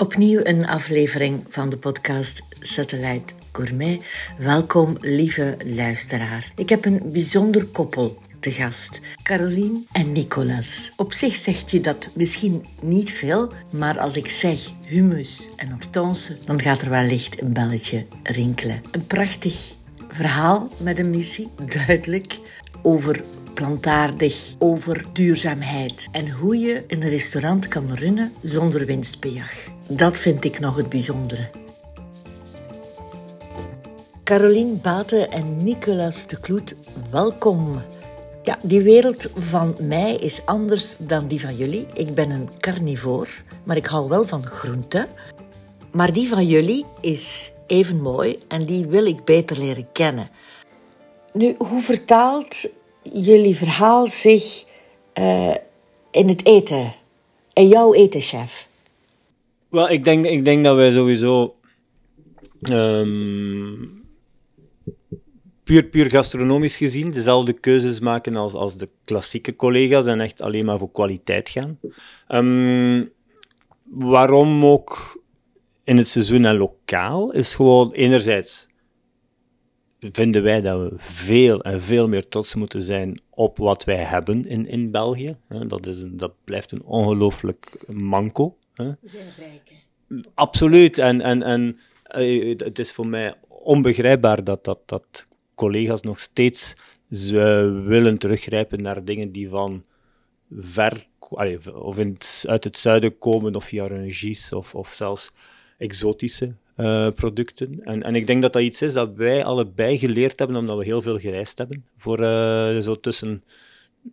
Opnieuw een aflevering van de podcast Satellite Gourmet. Welkom, lieve luisteraar. Ik heb een bijzonder koppel te gast, Caroline en Nicolas. Op zich zegt je dat misschien niet veel, maar als ik zeg humus en hortense, dan gaat er wellicht een belletje rinkelen. Een prachtig verhaal met een missie, duidelijk, over plantaardig over duurzaamheid en hoe je een restaurant kan runnen zonder winstbejag. Dat vind ik nog het bijzondere. Caroline Baten en Nicolas de Kloet, welkom. Ja, die wereld van mij is anders dan die van jullie. Ik ben een carnivoor, maar ik hou wel van groenten. Maar die van jullie is even mooi en die wil ik beter leren kennen. Nu, hoe vertaalt jullie verhaal zich eh, in het eten? In jouw eten, chef? Wel, ik denk, ik denk dat wij sowieso ehm, puur, puur gastronomisch gezien dezelfde keuzes maken als, als de klassieke collega's en echt alleen maar voor kwaliteit gaan. Ehm, waarom ook in het seizoen en lokaal is gewoon enerzijds vinden wij dat we veel en veel meer trots moeten zijn op wat wij hebben in, in België. Dat, is een, dat blijft een ongelooflijk manco. We zijn Absoluut. En, en, en eh, het is voor mij onbegrijpbaar dat, dat, dat collega's nog steeds willen teruggrijpen naar dingen die van ver of in het, uit het zuiden komen, of via of, of zelfs exotische eh, producten. En, en ik denk dat dat iets is dat wij allebei geleerd hebben, omdat we heel veel gereisd hebben. Voor eh, zo tussen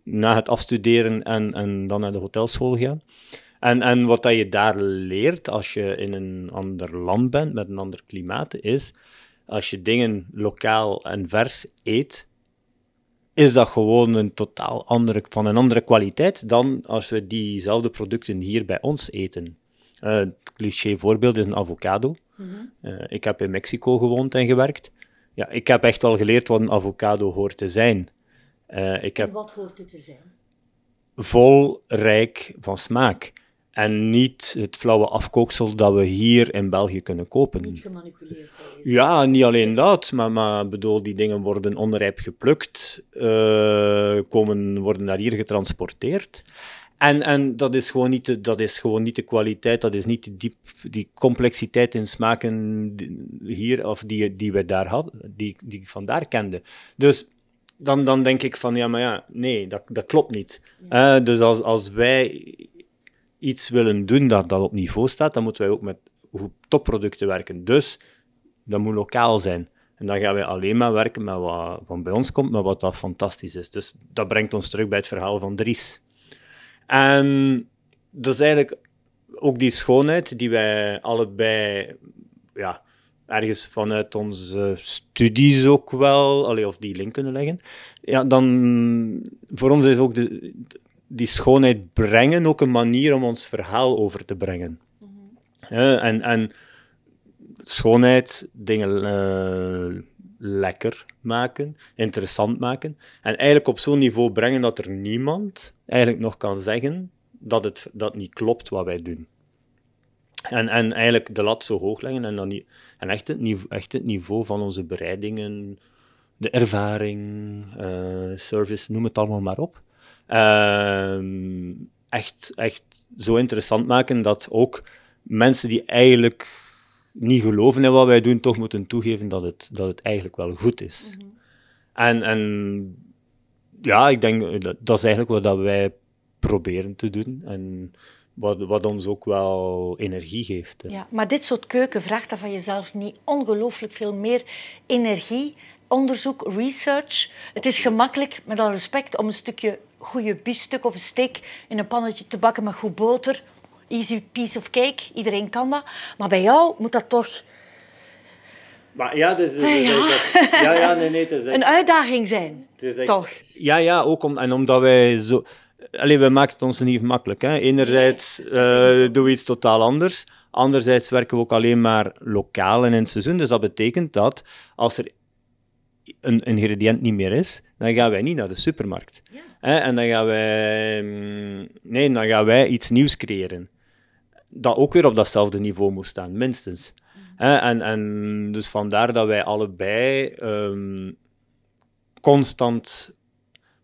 na het afstuderen en, en dan naar de hotelschool gaan. En, en wat dat je daar leert als je in een ander land bent, met een ander klimaat, is als je dingen lokaal en vers eet, is dat gewoon een totaal andere, van een andere kwaliteit dan als we diezelfde producten hier bij ons eten. Uh, het cliché voorbeeld is een avocado. Mhm. Eh, ik heb in Mexico gewoond en gewerkt. Ja, ik heb echt wel geleerd wat een avocado hoort te zijn. Eh, ik heb en wat hoort het te zijn? Vol, rijk van smaak. En niet het flauwe afkooksel dat we hier in België kunnen kopen. Niet gemanipuleerd. Ja, niet alleen dat, maar, maar bedoel, die dingen worden onrijp geplukt, eh, komen, worden naar hier getransporteerd. En, en dat, is gewoon niet de, dat is gewoon niet de kwaliteit, dat is niet die, diep, die complexiteit in smaken hier of die, die we daar hadden, die, die ik vandaar kende. Dus dan, dan denk ik van, ja, maar ja, nee, dat, dat klopt niet. Eh, dus als, als wij iets willen doen dat, dat op niveau staat, dan moeten wij ook met topproducten werken. Dus dat moet lokaal zijn. En dan gaan wij alleen maar werken met wat van bij ons komt, maar wat fantastisch is. Dus dat brengt ons terug bij het verhaal van Dries. En dat is eigenlijk ook die schoonheid die wij allebei ja, ergens vanuit onze studies ook wel, allee, of die link kunnen leggen. Ja, dan voor ons is ook de, die schoonheid brengen ook een manier om ons verhaal over te brengen. Mhm. en, en schoonheid, dingen. Eh, lekker maken, interessant maken. En eigenlijk op zo'n niveau brengen dat er niemand eigenlijk nog kan zeggen dat het dat niet klopt wat wij doen. En, en eigenlijk de lat zo hoog leggen en, dan niet, en echt, het niveau, echt niveau van onze bereidingen, de ervaring, eh, service, noem het allemaal maar op. Ehm, echt, echt zo interessant maken dat ook mensen die eigenlijk niet geloven in wat wij doen, toch moeten toegeven dat het, dat het eigenlijk wel goed is. Mhm. en, en ja, ik denk dat, dat is eigenlijk wat wij proberen te doen. En wat, wat ons ook wel energie geeft. Ja, maar dit soort keuken vraagt dan van jezelf niet ongelooflijk veel meer energie, onderzoek, research. Het is gemakkelijk, met al respect, om een stukje goede biefstuk of een steak in een pannetje te bakken met goed boter, easy piece of cake, iedereen kan dat. Maar bij jou moet dat toch... Maar ja, ah, ja. Dat, ja, nee, nee, is een uitdaging zijn, toch? Ja, ja, ook om, en omdat wij zo... alleen we maken het ons niet makkelijk. Hè. Enerzijds eh, doen we iets totaal anders. Anderzijds werken we ook alleen maar lokaal en in het seizoen. Dus dat betekent dat als er een ingrediënt niet meer is, dan gaan wij niet naar de supermarkt. Hè? En dan gaan wij... Mm, nee, dan gaan wij iets nieuws creëren dat ook weer op datzelfde niveau moest staan, minstens. Mm. en, en dus vandaar dat wij allebei ehm, constant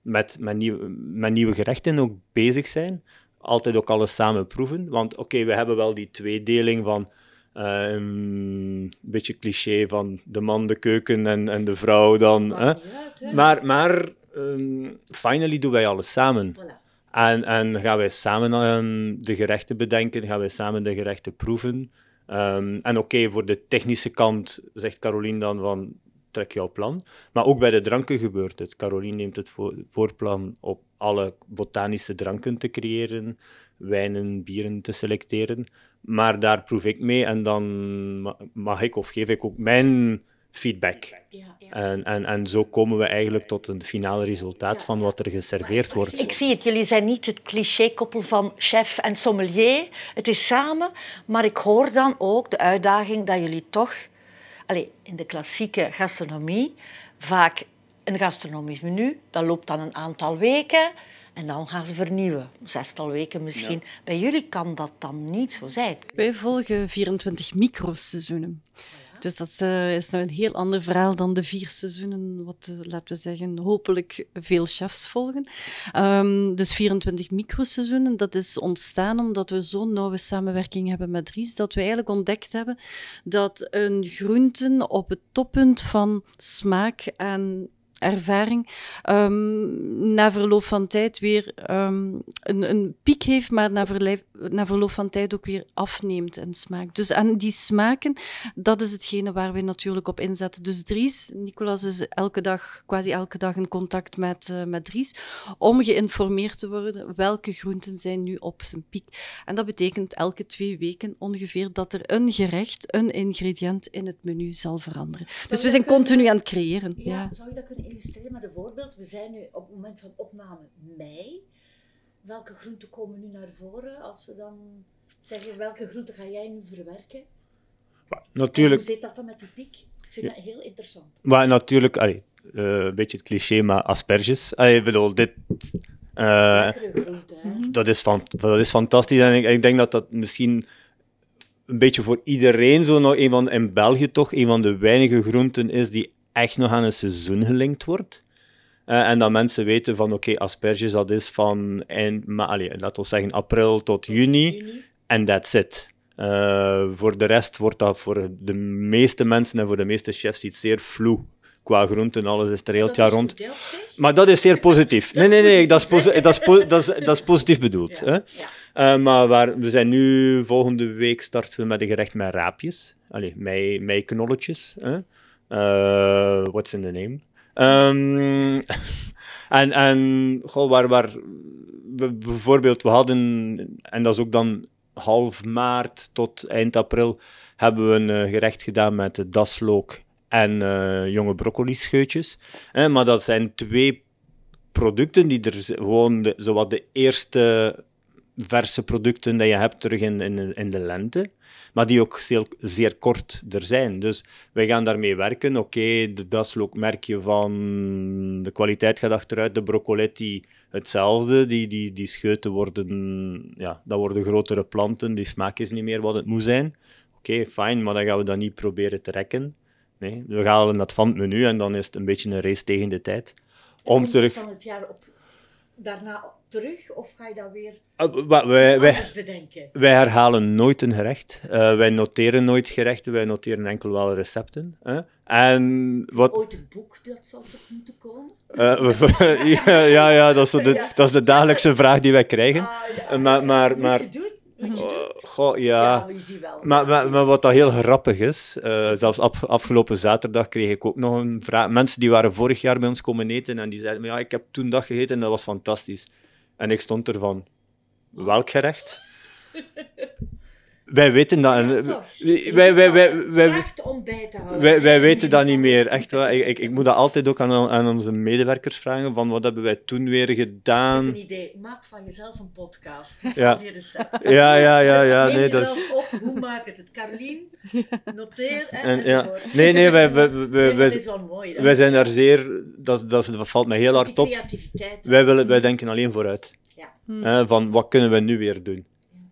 met, met, nieuw, met nieuwe gerechten ook bezig zijn. Altijd ook alles samen proeven. Want oké, we hebben wel die tweedeling van ehm, een beetje cliché van de man de keuken en, en de vrouw dan. Hè? maar, maar ehm, finally doen wij alles samen. Voilà. En, en gaan wij samen ehm, de gerechten bedenken, gaan wij samen de gerechten proeven. Ehm, en oké, voor de technische kant zegt Caroline dan van trek jouw plan. Maar ook bij de dranken gebeurt het. Caroline neemt het voorplan op alle botanische dranken te creëren, wijnen, bieren te selecteren. Maar daar proef ik mee en dan mag ik of geef ik ook mijn feedback. En, en, en zo komen we eigenlijk tot een finale resultaat van wat er geserveerd wordt. Ik zie het, jullie zijn niet het cliché-koppel van chef en sommelier. Het is samen, maar ik hoor dan ook de uitdaging dat jullie toch allez, in de klassieke gastronomie vaak een gastronomisch menu, dat loopt dan een aantal weken. En dan gaan ze vernieuwen. Zestal weken misschien. Bij jullie kan dat dan niet zo zijn. Wij volgen 24 microseizoenen. Dus dat eh, is nou een heel ander verhaal dan de vier seizoenen, wat, eh, laten we zeggen, hopelijk veel chefs volgen. Ehm, dus 24 microseizoenen, dat is ontstaan omdat we zo'n nauwe samenwerking hebben met Ries, dat we eigenlijk ontdekt hebben dat een groenten op het toppunt van smaak en ervaring ehm, na verloop van tijd weer ehm, een, een, piek heeft, maar na, na, verloop van tijd ook weer afneemt en smaakt. Dus aan die smaken, dat is hetgene waar we natuurlijk op inzetten. Dus Dries, Nicolas is elke dag, quasi elke dag in contact met, eh, met Dries, om geïnformeerd te worden welke groenten zijn nu op zijn piek. En dat betekent elke twee weken ongeveer dat er een gerecht, een ingrediënt in het menu zal veranderen. dus we zijn continu aan het creëren. Ja, ja. Zou je dat kunnen illustreren met een voorbeeld. We zijn nu op het moment van opname mei. Welke groenten komen nu naar voren? Als we dan zeggen, welke groenten ga jij nu verwerken? natuurlijk. En hoe zit dat dan met die piek? Ik vind dat heel interessant. Maar natuurlijk, eh, een beetje het cliché, maar asperges. ik bedoel, dit... Uh, dat, is van, dat is fantastisch. En ik, ik denk dat dat misschien een beetje voor iedereen zo nog een van in België toch een van de weinige groenten is die echt nog aan een seizoen gelinkt wordt. Eh, en dat mensen weten van oké, asperges dat is van eind, maar, allez, laten we zeggen april tot juni en that's it. Uh, voor de rest wordt dat voor de meeste mensen en voor de meeste chefs iets zeer vloe qua groenten, alles is er heel het jaar rond. maar dat is zeer positief. Nee, nee, nee, dat is, dat dat dat positief bedoeld. hè? Eh, maar we zijn nu, volgende week starten we met een gerecht met raapjes. Allee, knolletjes. Hè? Uh, what's in the name? Um, en en goh, waar, waar bijvoorbeeld, we hadden, en dat is ook dan half maart tot eind april, hebben we een eh, gerecht gedaan met daslook en eh, jonge broccoli-scheutjes. Eh, maar dat zijn twee producten die er gewoon de, zowat de eerste verse producten die je hebt terug in, in, in de lente maar die ook zeer, zeer kort er zijn. Dus wij gaan daarmee werken. Oké, okay, de daslook merk je van de kwaliteit gaat achteruit, de broccoletti hetzelfde. Die, die, die scheuten worden, ja, dat worden grotere planten, die smaak is niet meer wat het moet zijn. Oké, okay, fijn, maar dan gaan we dat niet proberen te rekken. Nee, we halen dat van het menu en dan is het een beetje een race tegen de tijd. Om terug... van het jaar op daarna terug of ga je dat weer ah, wij, anders bedenken? Wij herhalen nooit een gerecht. Eh, wij noteren nooit gerechten, wij noteren enkel wel recepten. En wat... Ooit een boek, dat zou toch moeten komen? Eh, ja, ja, dat, is de, dat, is de, dagelijkse vraag die wij krijgen. Ah, maar, maar, maar Oh, goh, ja. wel, maar, wat dat heel grappig is, eh, zelfs afgelopen zaterdag kreeg ik ook nog een vraag. Mensen die waren vorig jaar bij ons komen eten en die zeiden, ja, ik heb toen dag gegeten en dat was fantastisch. En ik stond ervan, welk gerecht? wij weten dat. Dus wij, wij, wij, wij, wij, te houden. Wij, wij weten dat niet meer, echt wel. Ik, ik, moet dat altijd ook aan, aan onze medewerkers vragen, van wat hebben wij toen weer gedaan? Ik heb een idee, maak van jezelf een podcast. Ja, eh, ja, ja, ja. ja, nee, dat... hoe maak het het? Carlien, noteer, en, ja. Nee, nee, wij, wij, wij, wij, wij zijn daar zeer, dat, dat valt mij heel hard op. Wij, willen, wij denken alleen vooruit. Ja. van, wat kunnen we nu weer doen?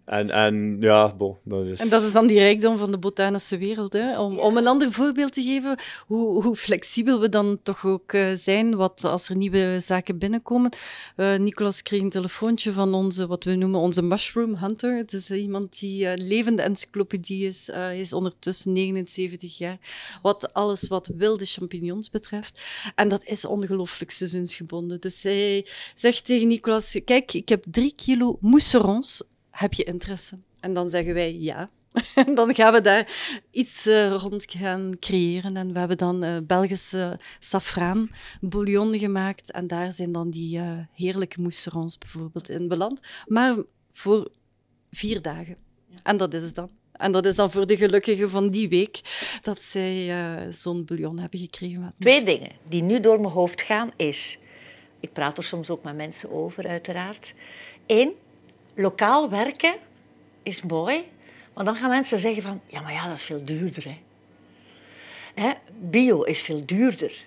En, en ja, bon, dat is... En dat is dan die rijkdom van de botanische wereld. Hè? Om, om een ander voorbeeld te geven, hoe, hoe flexibel we dan toch ook eh, zijn, wat als er nieuwe zaken binnenkomen. Eh, Nicolas kreeg een telefoontje van onze, wat we noemen onze mushroom hunter. Het is eh, iemand die levende encyclopedie is. Hij is ondertussen 79 jaar. Wat alles wat wilde champignons betreft. En dat is ongelooflijk seizoensgebonden. Dus hij zegt tegen Nicolas, kijk, ik heb drie kilo mousserons heb je interesse? En dan zeggen wij ja. En dan gaan we daar iets eh, rond gaan creëren. En we hebben dan uh, Belgische safraan bouillon gemaakt. En daar zijn dan die eh, heerlijke mousserons bijvoorbeeld in beland. Maar voor vier dagen. En dat is het dan. En dat is dan voor de gelukkigen van die week dat zij zo'n bouillon hebben gekregen. Met Twee dingen die nu door mijn hoofd gaan is... Ik praat er soms ook met mensen over, uiteraard. Eén, lokaal werken is mooi, Maar dan gaan mensen zeggen van, ja, maar ja, dat is veel duurder. Hè. hè? Bio is veel duurder.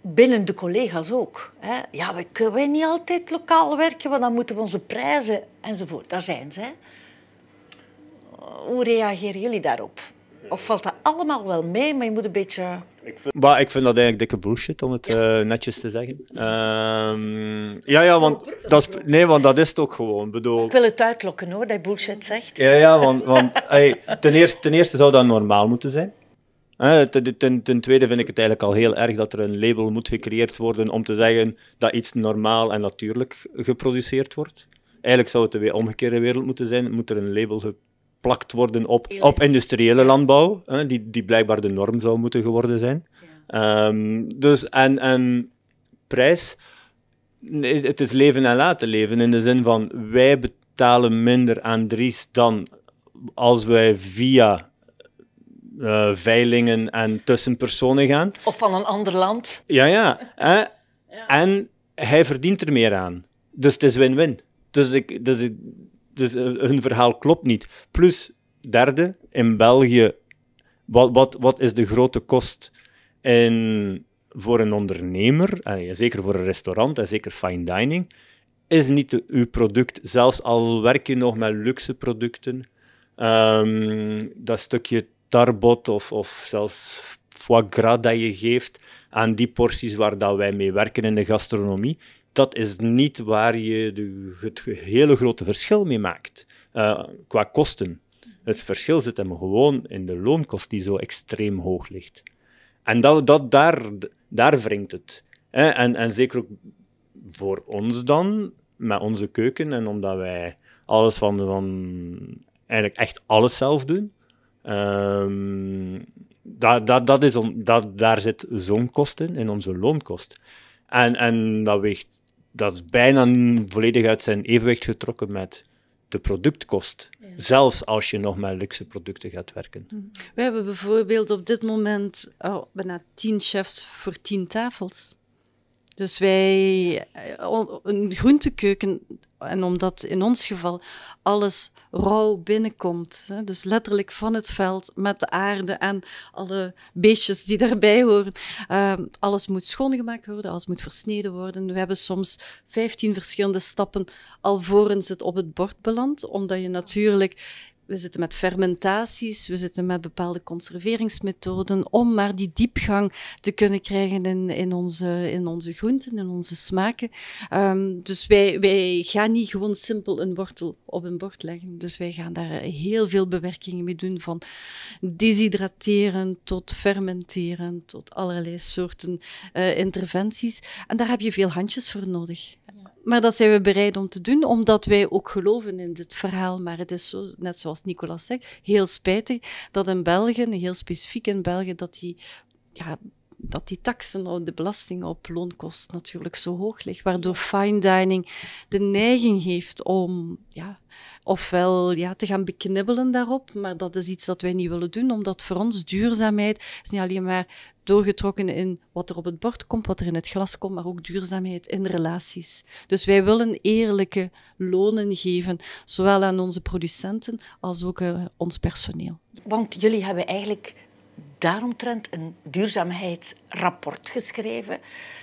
Binnen de collega's ook. Hè? Ja, we kunnen niet altijd lokaal werken, want dan moeten we onze prijzen enzovoort. Daar zijn ze. Hoe reageren jullie daarop? Of valt dat allemaal wel mee, maar je moet een beetje ik vind... ik vind dat eigenlijk dikke bullshit, om het eh, netjes te zeggen. Ehm, ja, ja, want dat, is, nee, want dat is het ook gewoon. Bedoel... Ik wil het uitlokken hoor, dat je bullshit zegt. Ja, ja want, want ten, eerste, ten eerste zou dat normaal moeten zijn. Ten, ten, ten, tweede vind ik het eigenlijk al heel erg dat er een label moet gecreëerd worden om te zeggen dat iets normaal en natuurlijk geproduceerd wordt. Eigenlijk zou het de omgekeerde wereld moeten zijn. Moet er een label plakt worden op, op industriële landbouw, hè, die, die blijkbaar de norm zou moeten geworden zijn. Ehm, dus, en, en prijs, het is leven en laten leven, in de zin van wij betalen minder aan Dries dan als wij via eh, veilingen en tussenpersonen gaan. Of van een ander land. Ja, ja. Hè? ja. En hij verdient er meer aan. Dus het is win-win. Dus, ik, dus ik, dus eh, hun verhaal klopt niet. Plus, derde, in België, wat, wat, wat is de grote kost in, voor een ondernemer, en eh, zeker voor een restaurant en zeker fine dining, is niet uw product, zelfs al werk je nog met luxe producten. Ehm, dat stukje tarbot of, of zelfs foie gras dat je geeft aan die porties waar dat wij mee werken in de gastronomie, dat is niet waar je de, het hele grote verschil mee maakt eh, qua kosten. Het verschil zit hem gewoon in de loonkost die zo extreem hoog ligt. En dat, dat, daar, daar wringt het. En, en zeker ook voor ons dan, met onze keuken, en omdat wij alles van, van eigenlijk echt alles zelf doen. Ehm, dat, dat, dat is on, dat, daar zit zo'n kost in, in onze loonkost. En, en dat weegt dat is bijna volledig uit zijn evenwicht getrokken met de productkost. Zelfs als je nog met luxe producten gaat werken. Mhm. We hebben bijvoorbeeld op dit moment oh, bijna tien chefs voor tien tafels. Dus wij, eh, een groentekeuken en omdat in ons geval alles rauw binnenkomt, hè, dus letterlijk van het veld met de aarde en alle beestjes die daarbij horen, ehm, alles moet schoongemaakt worden, alles moet versneden worden. We hebben soms 15 verschillende stappen alvorens het op het bord belandt, omdat je natuurlijk we zitten met fermentaties, we zitten met bepaalde conserveringsmethoden om maar die diepgang te kunnen krijgen in, in, onze, in onze groenten, in onze smaken. Ehm, dus wij, wij gaan niet gewoon simpel een wortel op een bord leggen. Dus wij gaan daar heel veel bewerkingen mee doen, van deshydrateren tot fermenteren, tot allerlei soorten eh, interventies. En daar heb je veel handjes voor nodig. Maar dat zijn we bereid om te doen, omdat wij ook geloven in dit verhaal. Maar het is zo, net zoals Nicolas zegt, heel spijtig dat in België, heel specifiek in België, dat die, ja, dat die taxen de belasting op loonkost natuurlijk zo hoog ligt. Waardoor fine dining de neiging heeft om ja, ofwel ja, te gaan beknibbelen daarop. Maar dat is iets dat wij niet willen doen, omdat voor ons duurzaamheid is niet alleen maar doorgetrokken in wat er op het bord komt, wat er in het glas komt, maar ook duurzaamheid in relaties. Dus wij willen eerlijke lonen geven, zowel aan onze producenten als ook aan eh, ons personeel. Want jullie hebben eigenlijk daaromtrent een duurzaamheidsrapport geschreven.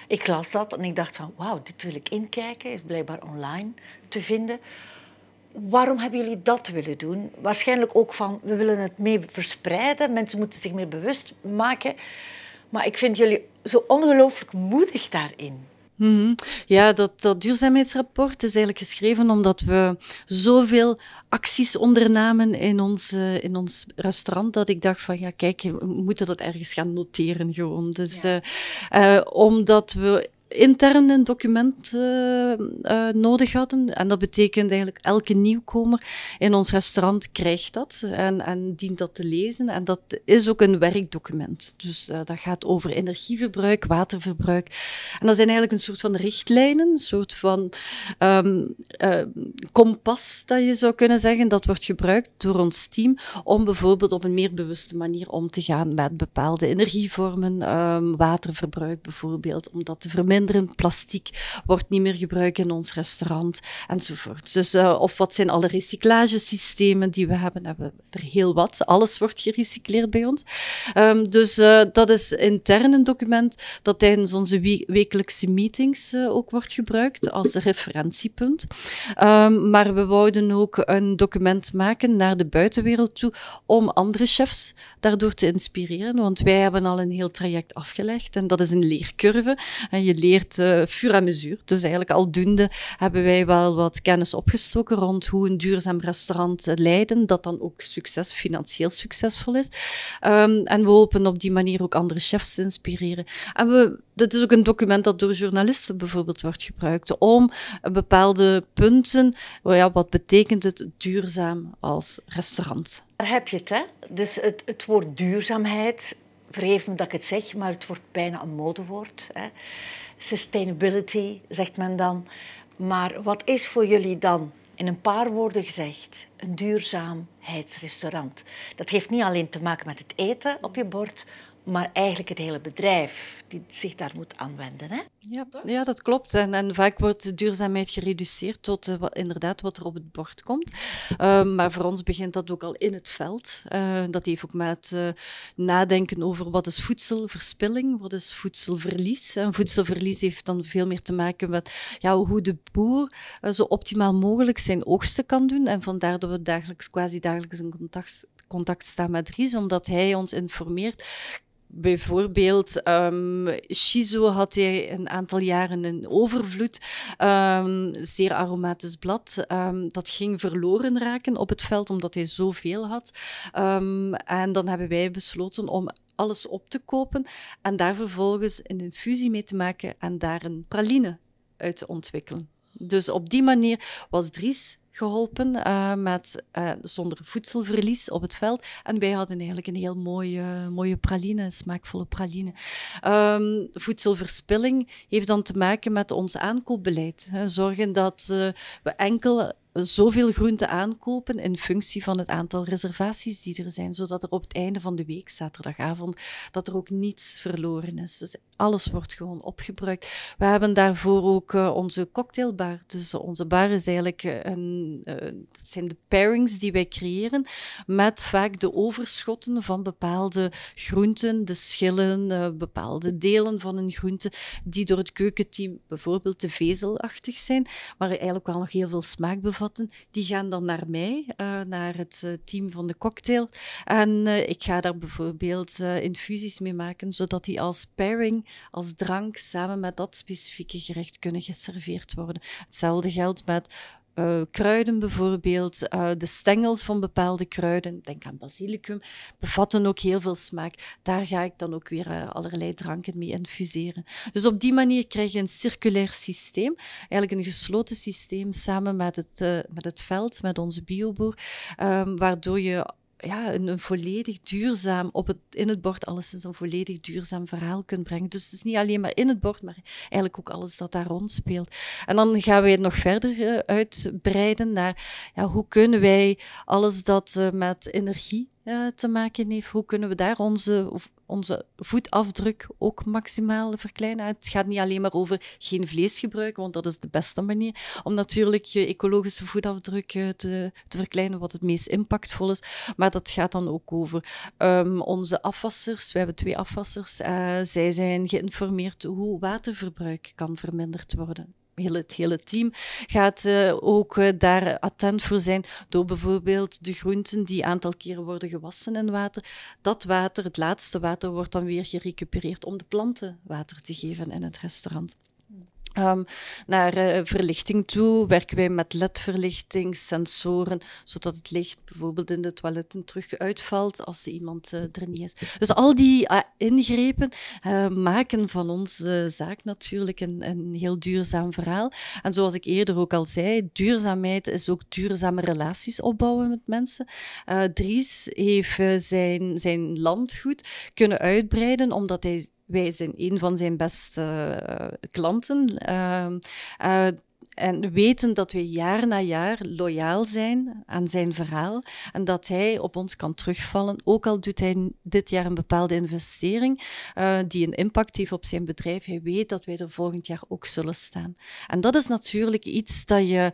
Ik las dat en ik dacht van wauw, dit wil ik inkijken, is blijkbaar online te vinden. Waarom hebben jullie dat willen doen? Waarschijnlijk ook van we willen het mee verspreiden, mensen moeten zich meer bewust maken. Maar ik vind jullie zo ongelooflijk moedig daarin. Mhm. Ja, dat, dat duurzaamheidsrapport is eigenlijk geschreven omdat we zoveel acties ondernamen in ons, eh, in ons restaurant, dat ik dacht van ja, kijk, we moeten dat ergens gaan noteren gewoon. Dus, eh, eh, omdat we intern een document eh, eh, nodig hadden. En dat betekent eigenlijk elke nieuwkomer in ons restaurant krijgt dat en, en dient dat te lezen. En dat is ook een werkdocument. Dus eh, dat gaat over energieverbruik, waterverbruik. En dat zijn eigenlijk een soort van richtlijnen, een soort van ehm, kompas dat je zou kunnen zeggen. Dat wordt gebruikt door ons team om bijvoorbeeld op een meer bewuste manier om te gaan met bepaalde energievormen, ehm, waterverbruik bijvoorbeeld, om dat te verminderen plastiek wordt niet meer gebruikt in ons restaurant enzovoort. Dus, eh, of wat zijn alle recyclagesystemen die we hebben? Hebben we er heel wat. Alles wordt gerecycleerd bij ons. Ehm, dus eh, dat is intern een document dat tijdens onze wekelijkse meetings eh, ook wordt gebruikt als referentiepunt. Ehm, maar we wouden ook een document maken naar de buitenwereld toe om andere chefs daardoor te inspireren. Want wij hebben al een heel traject afgelegd en dat is een leercurve. En je leert gecreëerd fur à mesure. Dus eigenlijk al doende hebben wij wel wat kennis opgestoken rond hoe een duurzaam restaurant leiden, dat dan ook succes, financieel succesvol is. Ehm, en we hopen op die manier ook andere chefs te inspireren. En we, dat is ook een document dat door journalisten bijvoorbeeld wordt gebruikt om bepaalde punten, ja, wat betekent het duurzaam als restaurant? Daar heb je het, hè? Dus het, het woord duurzaamheid vergeef me dat ik het zeg, maar het wordt bijna een modewoord. Hè sustainability, zegt men dan. Maar wat is voor jullie dan, in een paar woorden gezegd, een duurzaamheidsrestaurant? Dat heeft niet alleen te maken met het eten op je bord, maar eigenlijk het hele bedrijf die zich daar moet aanwenden. Hè? Ja, ja, dat klopt. En, en vaak wordt de duurzaamheid gereduceerd tot eh, wat, inderdaad wat er op het bord komt. Ehm, maar voor ons begint dat ook al in het veld. Eh, dat heeft ook met eh, nadenken over wat is voedselverspilling, wat is voedselverlies. En voedselverlies heeft dan veel meer te maken met ja, hoe de boer zo optimaal mogelijk zijn oogsten kan doen. En vandaar dat we dagelijks, quasi dagelijks in contact, contact staan met Ries, omdat hij ons informeert Bijvoorbeeld, um, ehm, Shizo had hij een aantal jaren een overvloed. Ehm, zeer aromatisch blad. Ehm, dat ging verloren raken op het veld omdat hij zoveel had. en dan hebben wij besloten om alles op te kopen en daar vervolgens een infusie mee te maken en daar een praline uit te ontwikkelen. Dus op die manier was Dries geholpen eh, met, eh, zonder voedselverlies op het veld. En wij hadden eigenlijk een heel mooie, mooie praline, smaakvolle praline. Ehm, voedselverspilling heeft dan te maken met ons aankoopbeleid. Hè. Zorgen dat eh, we enkel zoveel groenten aankopen in functie van het aantal reservaties die er zijn, zodat er op het einde van de week, zaterdagavond, dat er ook niets verloren is. Dus alles wordt gewoon opgebruikt. We hebben daarvoor ook eh, onze cocktailbar. Dus eh, onze bar is eigenlijk eh, een, dat zijn de pairings die wij creëren met vaak de overschotten van bepaalde groenten, de schillen, bepaalde delen van een groente die door het keukenteam bijvoorbeeld te vezelachtig zijn, maar eigenlijk wel nog heel veel smaak bevatten die gaan dan naar mij, eh, naar het eh, team van de cocktail. En eh, ik ga daar bijvoorbeeld infusies mee maken, zodat die als pairing, als drank, samen met dat specifieke gerecht kunnen geserveerd worden. Hetzelfde geldt met eh, kruiden bijvoorbeeld, eh, de stengels van bepaalde kruiden, denk aan basilicum, bevatten ook heel veel smaak. Daar ga ik dan ook weer eh, allerlei dranken mee infuseren. Dus op die manier krijg je een circulair systeem, eigenlijk een gesloten systeem samen met het, met het veld, met onze bioboer, ehm, waardoor je ja, een, volledig duurzaam, op het, in het bord alleszins een volledig duurzaam verhaal kunt brengen. Dus het is niet alleen maar in het bord, maar eigenlijk ook alles dat daar rond speelt. En dan gaan we het nog verder eh, uitbreiden naar ja, hoe kunnen wij alles dat eh, met energie eh, te maken heeft, hoe kunnen we daar onze onze voetafdruk ook maximaal verkleinen. Het gaat niet alleen maar over geen vlees gebruiken, want dat is de beste manier om natuurlijk je ecologische voetafdruk eh, te, te verkleinen, wat het meest impactvol is. Maar dat gaat dan ook over ehm, onze afwassers. We hebben twee afwassers. Eh, zij zijn geïnformeerd hoe waterverbruik kan verminderd worden heel het hele team gaat uh, ook eh, daar attent voor zijn door bijvoorbeeld de groenten die aantal keren worden gewassen in water. Dat water, het laatste water, wordt dan weer gerecupereerd om de planten water te geven in het restaurant. Ehm, naar eh, verlichting toe werken wij met ledverlichting, sensoren, zodat het licht bijvoorbeeld in de toiletten terug uitvalt als iemand eh, er niet is. Dus al die eh, ingrepen maken van onze zaak natuurlijk een, een, heel duurzaam verhaal. En zoals ik eerder ook al zei, duurzaamheid is ook duurzame relaties opbouwen met mensen. Dries heeft zijn, zijn landgoed kunnen uitbreiden omdat hij wij zijn een van zijn beste eh, klanten. Ehm, eh, en weten dat wij jaar na jaar loyaal zijn aan zijn verhaal en dat hij op ons kan terugvallen, ook al doet hij dit jaar een bepaalde investering eh, die een impact heeft op zijn bedrijf. Hij weet dat wij er volgend jaar ook zullen staan. En dat is natuurlijk iets dat je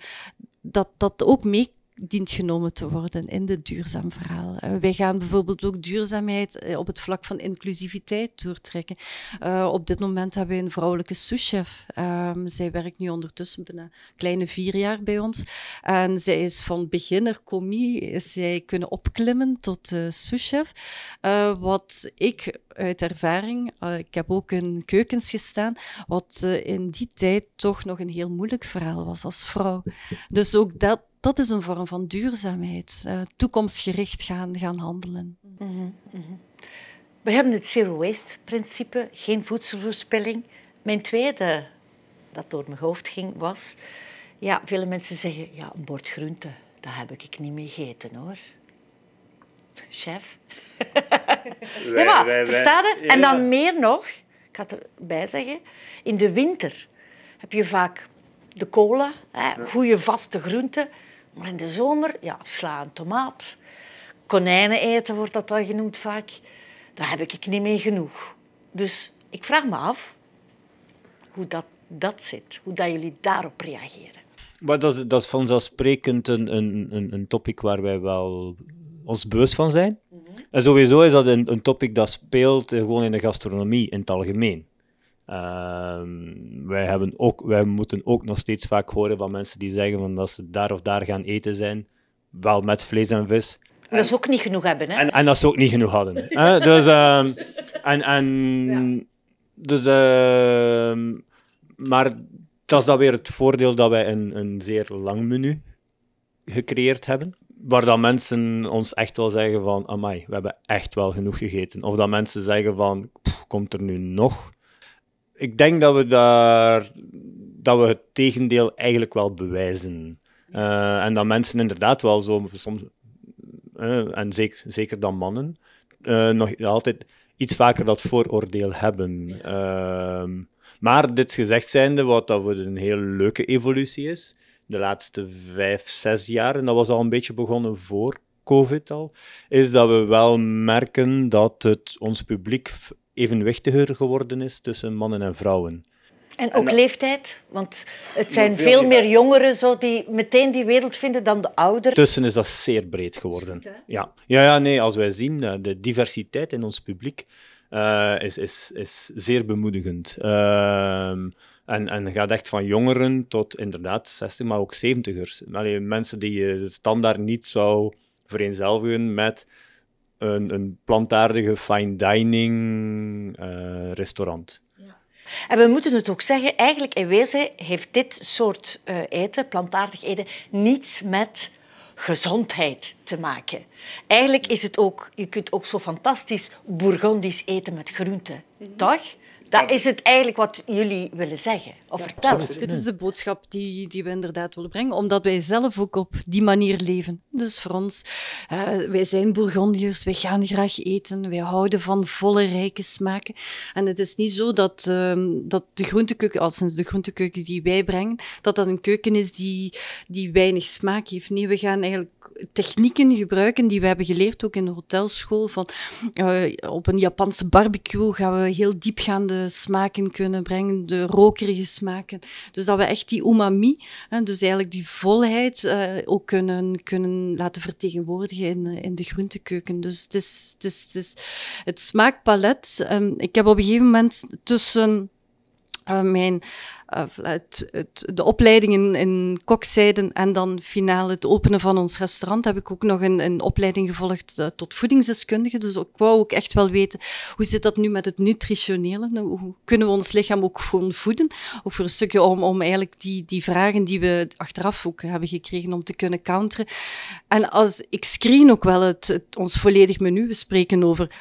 dat, dat ook mee dient genomen te worden in dit duurzaam verhaal. Eh, wij gaan bijvoorbeeld ook duurzaamheid eh, op het vlak van inclusiviteit doortrekken. Uh, op dit moment hebben we een vrouwelijke souschef. Ehm, zij werkt nu ondertussen bijna kleine vier jaar bij ons. En zij is van beginner commis. Zij kunnen opklimmen tot uh, souschef. wat ik uit ervaring, ik heb ook in keukens gestaan, wat in die tijd toch nog een heel moeilijk verhaal was als vrouw. Dus ook dat dat is een vorm van duurzaamheid. Eh, toekomstgericht gaan, gaan handelen. Mhm, mhm. We hebben het zero waste principe, geen voedselverspilling. Mijn tweede dat door mijn hoofd ging was, ja, vele mensen zeggen, ja, een bord groente, dat heb ik niet meer gegeten hoor. Chef. ja, verstaan En dan meer nog, ik ga erbij zeggen, in de winter heb je vaak de kolen, goede vaste groenten, maar in de zomer, ja, sla en tomaat. Konijnen eten wordt dat dan genoemd vaak. Daar heb ik niet mee genoeg. Dus ik vraag me af hoe dat, dat zit, hoe dat jullie daarop reageren. Maar dat, is, dat is vanzelfsprekend een, een, een topic waar wij wel ons bewust van zijn. Mhm. En sowieso is dat een, een topic dat speelt eh, gewoon in de gastronomie in het algemeen. Ehm, wij, hebben ook, wij moeten ook nog steeds vaak horen van mensen die zeggen van dat ze daar of daar gaan eten zijn, wel met vlees en vis. En, dat ze ook niet genoeg hebben, hè? En, en dat ze ook niet genoeg hadden. hè? Dus, ehm, en, en, dus ehm, maar dat is dan weer het voordeel dat wij een, een zeer lang menu gecreëerd hebben waar dan mensen ons echt wel zeggen van, amai, we hebben echt wel genoeg gegeten. Of dat mensen zeggen van, komt er nu nog? ik denk dat we daar dat we het tegendeel eigenlijk wel bewijzen. Eh, en dat mensen inderdaad wel zo soms, eh, en zeker, zeker dan mannen, eh, nog altijd iets vaker dat vooroordeel hebben. Ehm, maar dit gezegd zijnde, wat dat een heel leuke evolutie is, de laatste vijf, zes jaar, en dat was al een beetje begonnen voor COVID al, is dat we wel merken dat het ons publiek evenwichtiger geworden is tussen mannen en vrouwen. En ook leeftijd, want het zijn veel, meer jongeren zo die meteen die wereld vinden dan de ouderen. Tussen is dat zeer breed geworden. ja. Ja, ja, nee, als wij zien eh, de diversiteit in ons publiek eh, is, is, is zeer bemoedigend. Ehm, en, en gaat echt van jongeren tot inderdaad 60, maar ook 70ers. mensen die je eh, standaard niet zou vereenzelvigen met een, een plantaardige fine dining eh, restaurant. En we moeten het ook zeggen, eigenlijk in wezen heeft dit soort eh, eten, plantaardig eten, niets met gezondheid te maken. Eigenlijk is het ook, je kunt ook zo fantastisch Bourgondisch eten met groenten. Dag, mhm. Dat is het eigenlijk wat jullie willen zeggen of vertellen. Absoluut. Dit is de boodschap die, die we inderdaad willen brengen, omdat wij zelf ook op die manier leven. Dus voor ons, eh, wij zijn Bourgondiërs, wij gaan graag eten, wij houden van volle, rijke smaken. En het is niet zo dat, ehm, dat de groentekeuken, al sinds de groentekeuken die wij brengen, dat dat een keuken is die, die weinig smaak heeft. Nee, we gaan eigenlijk technieken gebruiken die we hebben geleerd, ook in de hotelschool. Van, eh, op een Japanse barbecue gaan we heel diepgaande smaken kunnen brengen, de rokerige smaken. Dus dat we echt die umami, hè, dus eigenlijk die volheid, eh, ook kunnen, kunnen laten vertegenwoordigen in, in de groentekeuken. Dus het, is, het, is, het, smaakpalet. Ehm, ik heb op een gegeven moment tussen eh, mijn, eh, het, de opleiding in, kokzijden en dan finaal het openen van ons restaurant heb ik ook nog een, een opleiding gevolgd eh, tot voedingsdeskundige. Dus ik wou ook echt wel weten hoe zit dat nu met het nutritionele? Nou, hoe kunnen we ons lichaam ook gewoon voeden? Ook voor een stukje om, om eigenlijk die, die vragen die we achteraf ook hebben gekregen om te kunnen counteren. En als, ik screen ook wel het, het ons volledig menu. We spreken over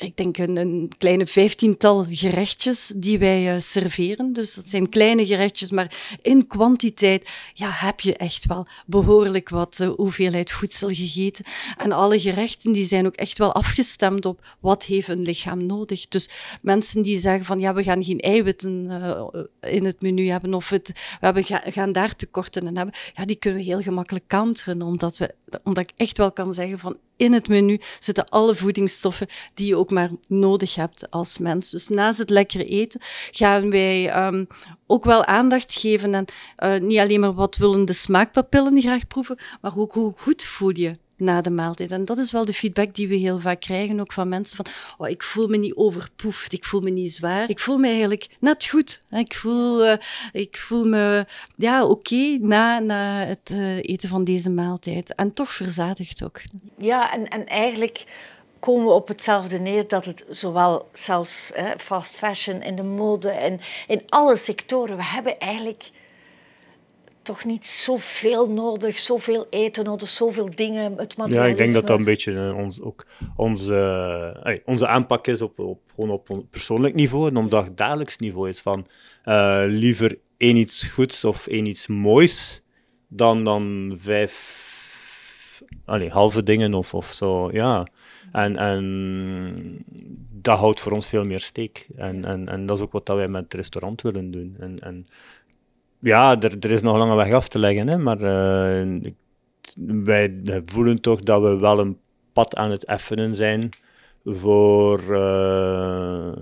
ik denk een, kleine vijftiental gerechtjes die wij eh, serveren. Dus dat zijn kleine gerechtjes, maar in kwantiteit ja, heb je echt wel behoorlijk wat eh, hoeveelheid voedsel gegeten. En alle gerechten die zijn ook echt wel afgestemd op wat heeft een lichaam nodig. Dus mensen die zeggen van ja, we gaan geen eiwitten eh, in het menu hebben of het, we hebben, gaan daar tekorten en hebben, ja, die kunnen we heel gemakkelijk counteren, omdat we omdat ik echt wel kan zeggen van in het menu zitten alle voedingsstoffen die je ook maar nodig hebt als mens. Dus naast het lekkere eten gaan wij ehm, ook wel aandacht geven en eh, niet alleen maar wat willen de smaakpapillen graag proeven, maar ook hoe goed voel je na de maaltijd. En dat is wel de feedback die we heel vaak krijgen, ook van mensen van oh, ik voel me niet overpoefd, ik voel me niet zwaar. Ik voel me eigenlijk net goed. Ik voel, eh, ik voel me ja, oké na, na het eh, eten van deze maaltijd. En toch verzadigd ook. Ja, en, en eigenlijk komen we op hetzelfde neer dat het zowel zelfs hè, fast fashion, in de mode en in alle sectoren, we hebben eigenlijk toch niet zoveel nodig, zoveel eten nodig, zoveel dingen. Het ja, ik denk dat dat een beetje eh, ons, ook onze, eh, onze aanpak is op, op, gewoon op persoonlijk niveau en op dagelijks niveau is van eh, liever één iets goeds of één iets moois dan, dan vijf allee, halve dingen of, of zo. Ja. En, en dat houdt voor ons veel meer steek. En, en, en dat is ook wat dat wij met het restaurant willen doen. En, en ja, er, er is nog lange weg af te leggen, hè, maar eh, wij voelen toch dat we wel een pad aan het effenen zijn voor eh,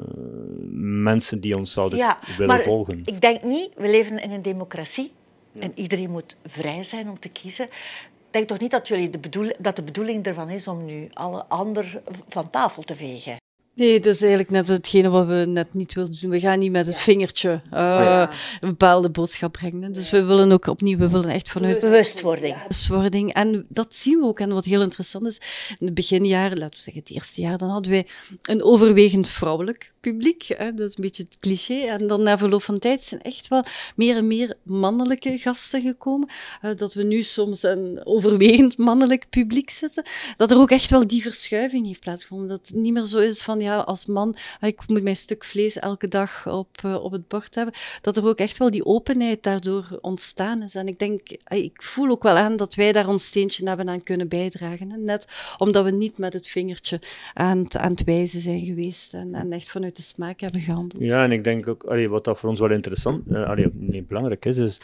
mensen die ons zouden ja, willen maar volgen. Ik denk niet, we leven in een democratie en iedereen moet vrij zijn om te kiezen. Ik denk toch niet dat, jullie de bedoel, dat de bedoeling ervan is om nu alle ander van tafel te vegen? Nee, dat is eigenlijk net hetgene wat we net niet wilden doen. We gaan niet met het vingertje eh, oh, een bepaalde boodschap brengen. Dus we willen ook opnieuw, we willen echt vanuit... Bewustwording. Bewustwording. En dat zien we ook. En wat heel interessant is, in het beginjaar, laten we zeggen het eerste jaar, dan hadden wij een overwegend vrouwelijk publiek. Hè? Dat is een beetje het cliché. En dan na verloop van tijd zijn echt wel meer en meer mannelijke gasten gekomen. Eh, dat we nu soms een overwegend mannelijk publiek zitten. Dat er ook echt wel die verschuiving heeft plaatsgevonden. Dat het niet meer zo is van, ja, als man, ah, ik moet mijn stuk vlees elke dag op, eh, op het bord hebben. Dat er ook echt wel die openheid daardoor ontstaan is. En ik denk, ah, ik voel ook wel aan dat wij daar ons steentje hebben aan kunnen bijdragen. Net omdat we niet met het vingertje aan het, aan het wijzen zijn geweest. En, en echt vanuit de smaak hebben gehandeld. Ja, en ik denk ook, wat dat voor ons wel interessant, eh, nee, belangrijk is, is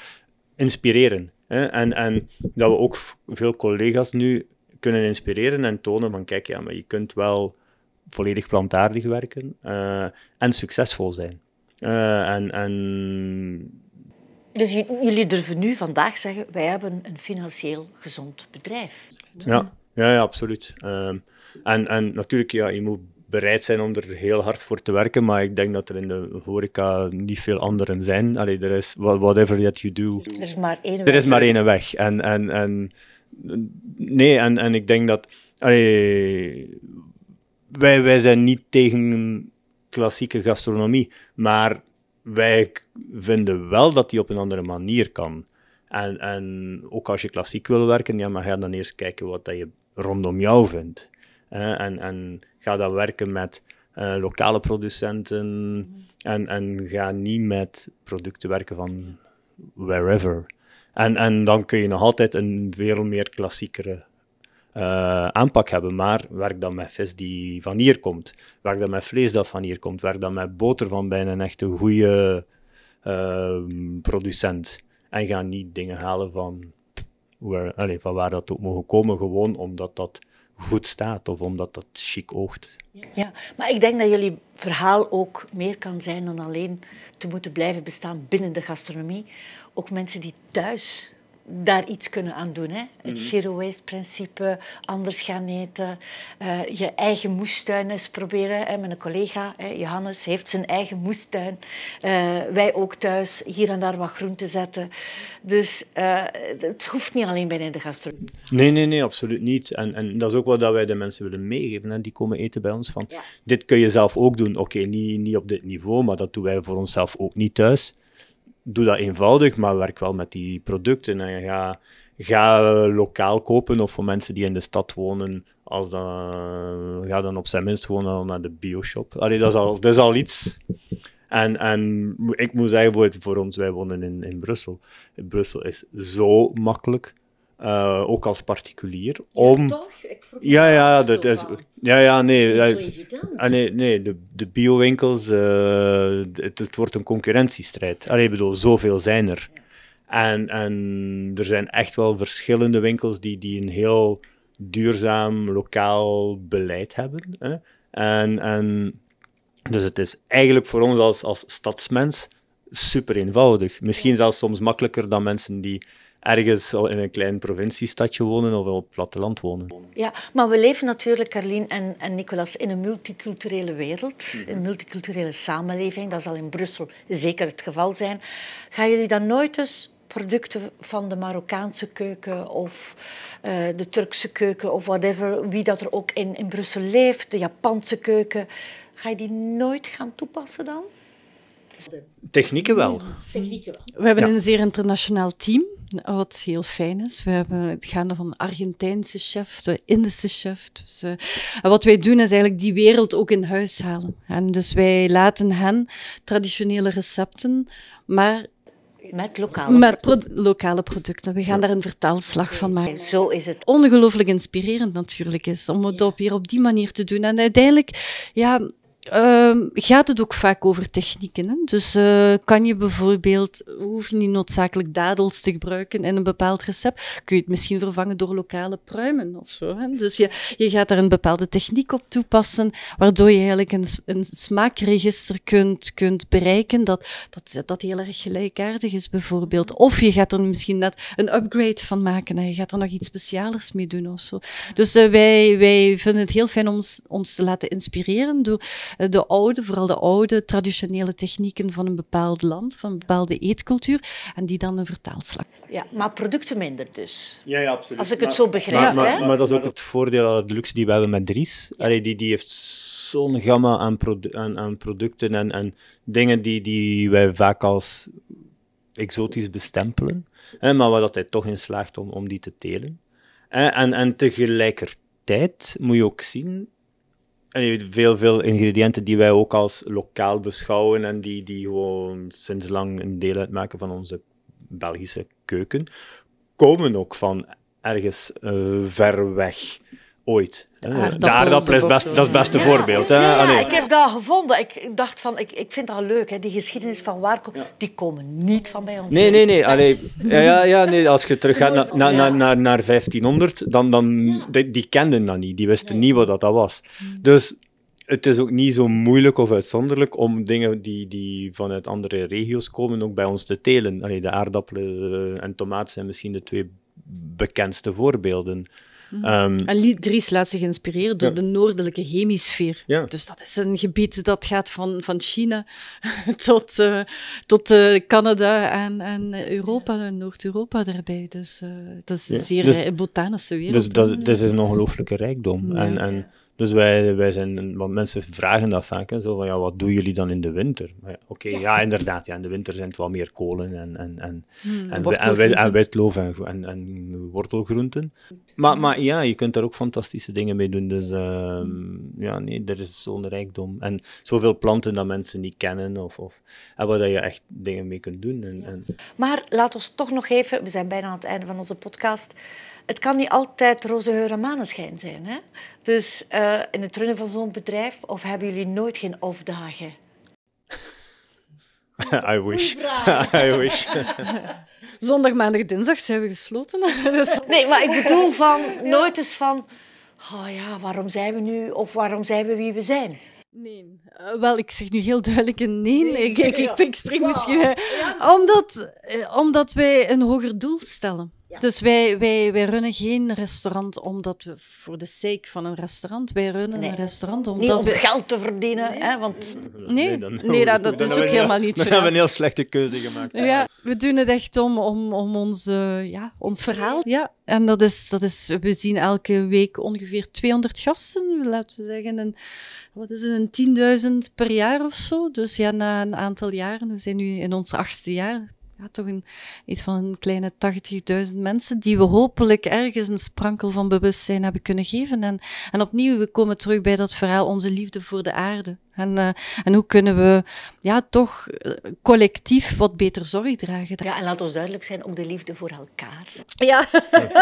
inspireren. Hè? En, en dat we ook veel collega's nu kunnen inspireren en tonen van, kijk, ja, maar je kunt wel volledig plantaardig werken eh, en succesvol zijn. Eh, en, en... Dus jullie durven nu vandaag zeggen, wij hebben een financieel gezond bedrijf. Ja, ja, ja absoluut. Ehm, en, en natuurlijk, ja, je moet bereid zijn om er heel hard voor te werken, maar ik denk dat er in de horeca niet veel anderen zijn. Allee, er is whatever that you do. Er is maar één weg. Er is maar één weg. En, en, en nee, en, en ik denk dat. wij, wij zijn niet tegen klassieke gastronomie, maar wij vinden wel dat die op een andere manier kan. En, en ook als je klassiek wil werken, ja, maar ga dan eerst kijken wat dat je rondom jou vindt en, en ga dan werken met eh, lokale producenten en, en ga niet met producten werken van wherever. En, en dan kun je nog altijd een veel meer klassiekere eh, aanpak hebben, maar werk dan met vis die van hier komt, werk dan met vlees dat van hier komt, werk dan met boter van bij een echte goede ehm, producent. En ga niet dingen halen van, where, allez, van waar dat ook mogen komen, gewoon omdat dat goed staat of omdat dat chic oogt. Ja, maar ik denk dat jullie verhaal ook meer kan zijn dan alleen te moeten blijven bestaan binnen de gastronomie. Ook mensen die thuis daar iets kunnen aan doen. Hè? Het mhm. zero waste principe, anders gaan eten, eh, je eigen moestuin eens proberen. Hè? Mijn collega hè, Johannes heeft zijn eigen moestuin. Eh, wij ook thuis, hier en daar wat groente zetten. Dus eh, het hoeft niet alleen bij de gastronomie. Nee, nee, nee, absoluut niet. En, en dat is ook wat dat wij de mensen willen meegeven. Hè? Die komen eten bij ons van, dit kun je zelf ook doen. Oké, niet, niet op dit niveau, maar dat doen wij voor onszelf ook niet thuis doe dat eenvoudig, maar werk wel met die producten. En ga, ga lokaal kopen of voor mensen die in de stad wonen, als dan, ga dan op zijn minst gewoon naar de bioshop. Allee, dat, is al, dat is al iets. En, en ik moet zeggen, voor, voor ons, wij wonen in, in Brussel. Brussel is zo makkelijk eh, ook als particulier. Om... toch? Ik ja, ja, dat is, ja, ja, nee. Dat is ah, nee, nee, de, de biowinkels, uh, het, wordt een concurrentiestrijd. Allee, bedoel, zoveel zijn er. En, en er zijn echt wel verschillende winkels die, die een heel duurzaam lokaal beleid hebben. Hè? En, en, dus het is eigenlijk voor ons als, als stadsmens super eenvoudig. Misschien zelfs soms makkelijker dan mensen die ergens in een klein provinciestadje wonen of op het platteland wonen. Ja, maar we leven natuurlijk, Carlien en, en Nicolas, in een multiculturele wereld, mhm. een multiculturele samenleving. Dat zal in Brussel zeker het geval zijn. Gaan jullie dan nooit eens producten van de Marokkaanse keuken of eh, de Turkse keuken of whatever, wie dat er ook in, in Brussel leeft, de Japanse keuken, ga je die nooit gaan toepassen dan? Technieken wel. Technieken wel. We hebben een zeer internationaal team, wat heel fijn is. We hebben het gaande van Argentijnse chef, de Indische chef. Dus, en eh, wat wij doen is eigenlijk die wereld ook in huis halen. En dus wij laten hen traditionele recepten, maar met lokale Met lokale producten. We gaan daar een vertaalslag van maken. Zo is het. Ongelooflijk inspirerend natuurlijk is om het op, hier op die manier te doen. En uiteindelijk, ja, Ehm, gaat het ook vaak over technieken. Hè? Dus eh, kan je bijvoorbeeld, hoef je niet noodzakelijk dadels te gebruiken in een bepaald recept, kun je het misschien vervangen door lokale pruimen of zo. Hè? Dus je, je gaat daar een bepaalde techniek op toepassen, waardoor je eigenlijk een, een smaakregister kunt, kunt bereiken dat, dat, dat heel erg gelijkaardig is bijvoorbeeld. Of je gaat er misschien net een upgrade van maken en je gaat er nog iets speciaals mee doen of zo. Dus eh, wij, wij vinden het heel fijn om ons, ons te laten inspireren door eh, de oude, vooral de oude traditionele technieken van een bepaald land, van een bepaalde eetcultuur, en die dan een vertaalslag. Ja, maar producten minder dus. Ja, absoluut. Als ik het zo begrijp. Maar, maar, hè? maar, dat is ook het voordeel aan de luxe die we hebben met Dries. Allee, die, die heeft zo'n gamma aan, aan, producten en, en dingen die, die wij vaak als exotisch bestempelen, hè, maar waar dat hij toch in slaagt om, om die te telen. en, en tegelijkertijd moet je ook zien, en veel, veel ingrediënten die wij ook als lokaal beschouwen en die, die gewoon sinds lang een deel uitmaken van onze Belgische keuken, komen ook van ergens eh, ver weg ooit. Eh, de aardappel, is best, dat is best voorbeeld. Hè? Ja, ik heb dat gevonden. Ik, dacht van, ik, ik vind dat leuk. Hè. Die geschiedenis van waar die komen niet van bij ons. Nee, nee, nee. Allee, ja, ja, nee. Als je terug gaat naar, naar, naar, naar 1500, dan, dan, die, kenden dat niet. Die wisten niet wat dat was. Mm. Dus het is ook niet zo moeilijk of uitzonderlijk om dingen die, die vanuit andere regio's komen ook bij ons te telen. Allee, de aardappelen eh, en tomaat zijn misschien de twee bekendste voorbeelden. Mhm. Ehm, en Dries laat zich inspireren door de noordelijke hemisfeer. Ja. Dus dat is een gebied dat gaat van, van China tot, eh, tot eh, Canada en, en Europa, Noord-Europa daarbij. Dus eh, dat is een zeer dus botanische wereld. Dus dat, is een ongelooflijke rijkdom. En, en dus wij, wij zijn, want mensen vragen dat vaak, hè, zo van ja, wat doen jullie dan in de winter? Oké, ja. inderdaad, ja, in de winter zijn het wel meer kolen en, en, en, hmm. en, en, witloof en, en, en, wortelgroenten. Maar, maar ja, je kunt daar ook fantastische dingen mee doen, dus ehm, ja, nee, er is zo'n rijkdom. En zoveel planten dat mensen niet kennen, of, of, en waar je echt dingen mee kunt doen. En, en... Maar laat ons toch nog even, we zijn bijna aan het einde van onze podcast, het kan niet altijd roze geur en maneschijn zijn. Hè? Dus eh, in het runnen van zo'n bedrijf, of hebben jullie nooit geen off-dagen? I wish. I wish. Zondag, maandag, dinsdag zijn we gesloten. Dus- nee, maar ik bedoel van nooit eens van, oh ja, waarom zijn we nu of waarom zijn we wie we zijn? Nee, eh, wel, ik zeg nu heel duidelijk een nee. ik, ik, spring misschien. Omdat, eh, omdat wij een hoger doel stellen. Dus wij, wij, wij runnen geen restaurant omdat we voor de sake van een restaurant. Wij runnen een restaurant omdat niet om we... geld te verdienen. Nee. Hè, want... nee, nee, dat, is ook helemaal niet. Dan, hebben we een heel slechte keuze gemaakt. Ja, we doen het echt om, om, om ons, eh, ja, ons verhaal. Ja. En dat is, dat is, we zien elke week ongeveer 200 gasten, laten we zeggen. En wat is het, een 10.000 per jaar of zo. Dus ja, na een aantal jaren, we zijn nu in ons achtste jaar, ja, toch een, iets van een kleine 80.000 mensen die we hopelijk ergens een sprankel van bewustzijn hebben kunnen geven. En, en opnieuw, we komen terug bij dat verhaal onze liefde voor de aarde. En, eh, en hoe kunnen we ja, toch eh, collectief wat beter zorg dragen? Ja, en laat ons duidelijk zijn, ook de liefde voor elkaar. Ja,